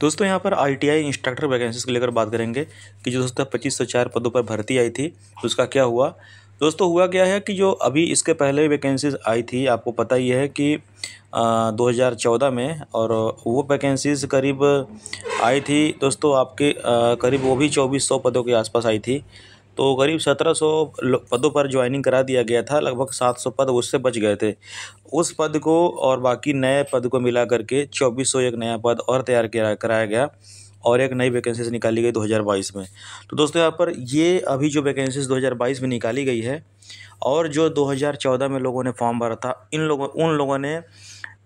दोस्तों यहाँ पर I T I instructor vacancies को लेकर बात करेंगे कि जो दोस्तों पच्चीस सौ चार पदों पर भर्ती आई थी उसका क्या हुआ दोस्तों हुआ क्या है कि जो अभी इसके पहले वैकेंसीज आई थी आपको पता ही है कि आ, 2014 में और वो वैकेंसीज करीब आई थी दोस्तों आपके आ, करीब वो भी सौ पदों के आसपास आई थी तो करीब 1700 पदों पर ज्वाइनिंग करा दिया गया था लगभग 700 पद उससे बच गए थे उस पद को और बाकी नए पद को मिला करके 2400 एक नया पद और तैयार किया कराया गया और एक नई वैकेंसीज निकाली गई 2022 में तो दोस्तों यहाँ पर ये अभी जो वैकेंसीज 2022 में निकाली गई है और जो 2014 में लोगों ने फॉर्म भरा था इन लोगों उन लोगों ने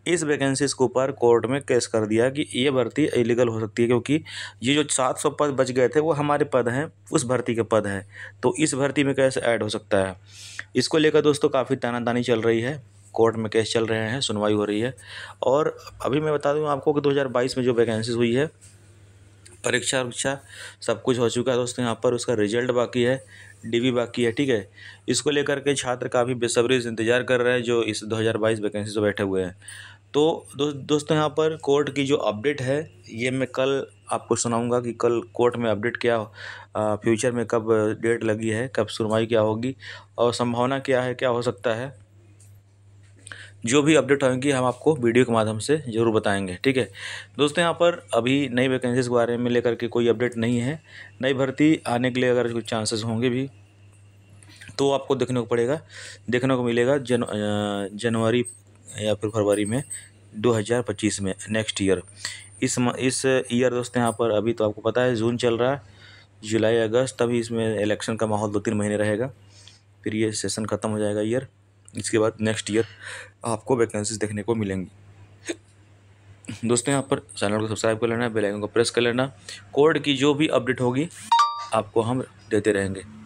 इस वैकेंसीज़ के ऊपर कोर्ट में केस कर दिया कि ये भर्ती इलीगल हो सकती है क्योंकि ये जो सात सौ पद बच गए थे वो हमारे पद हैं उस भर्ती के पद हैं तो इस भर्ती में कैसे ऐड हो सकता है इसको लेकर दोस्तों काफ़ी तानातानी चल रही है कोर्ट में केस चल रहे हैं सुनवाई हो रही है और अभी मैं बता दूँ आपको कि दो में जो वैकेंसीज हुई है परीक्षा वरीक्षा सब कुछ हो चुका है दोस्तों यहाँ पर उसका रिजल्ट बाकी है डीवी बाकी है ठीक है इसको लेकर के छात्र काफ़ी बेसब्री से इंतजार कर रहे हैं जो इस 2022 वैकेंसी से बैठे हुए हैं तो दो, दोस्तों यहाँ पर कोर्ट की जो अपडेट है ये मैं कल आपको सुनाऊंगा कि कल कोर्ट में अपडेट क्या आ, फ्यूचर में कब डेट लगी है कब सुनवाई क्या होगी और संभावना क्या है क्या हो सकता है जो भी अपडेट होंगी हम आपको वीडियो के माध्यम से ज़रूर बताएंगे ठीक है दोस्तों यहाँ पर अभी नई वैकेंसीज के बारे में लेकर के कोई अपडेट नहीं है नई भर्ती आने के लिए अगर कुछ चांसेस होंगे भी तो आपको देखने को पड़ेगा देखने को मिलेगा जन जनवरी या फिर फरवरी में 2025 में नेक्स्ट ईयर इस म, इस ईयर दोस्तों यहाँ पर अभी तो आपको पता है जून चल रहा है जुलाई अगस्त तभी इसमें इलेक्शन का माहौल दो तीन महीने रहेगा फिर ये सेशन ख़त्म हो जाएगा ईयर इसके बाद नेक्स्ट ईयर आपको वैकेंसीज देखने को मिलेंगी दोस्तों यहाँ पर चैनल को सब्सक्राइब कर लेना बेल आइकन को प्रेस कर लेना कोड की जो भी अपडेट होगी आपको हम देते रहेंगे